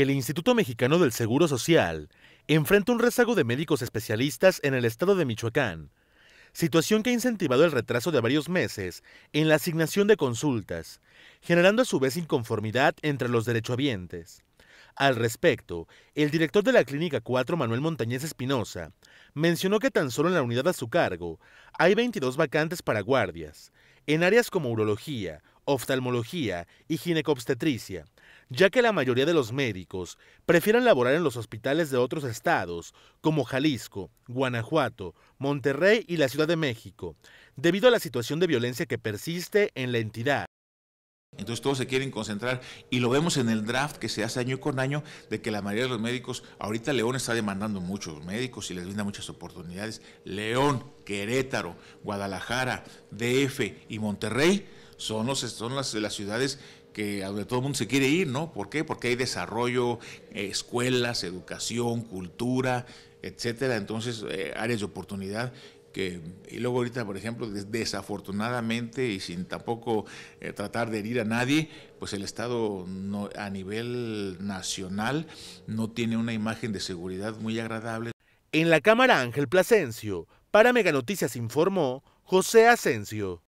El Instituto Mexicano del Seguro Social enfrenta un rezago de médicos especialistas en el estado de Michoacán, situación que ha incentivado el retraso de varios meses en la asignación de consultas, generando a su vez inconformidad entre los derechohabientes. Al respecto, el director de la Clínica 4, Manuel Montañez Espinosa, mencionó que tan solo en la unidad a su cargo hay 22 vacantes para guardias, en áreas como urología, oftalmología y ginecobstetricia, ya que la mayoría de los médicos prefieren laborar en los hospitales de otros estados, como Jalisco, Guanajuato, Monterrey y la Ciudad de México, debido a la situación de violencia que persiste en la entidad. Entonces todos se quieren concentrar y lo vemos en el draft que se hace año con año de que la mayoría de los médicos, ahorita León está demandando muchos médicos y les brinda muchas oportunidades. León, Querétaro, Guadalajara, DF y Monterrey son, son las, las ciudades que a donde todo el mundo se quiere ir, ¿no? ¿Por qué? Porque hay desarrollo, eh, escuelas, educación, cultura, etcétera. Entonces, eh, áreas de oportunidad que, y luego ahorita, por ejemplo, desafortunadamente y sin tampoco eh, tratar de herir a nadie, pues el Estado a nivel nacional no tiene una imagen de seguridad muy agradable. En la Cámara Ángel Plasencio, para Mega Noticias informó José Asencio.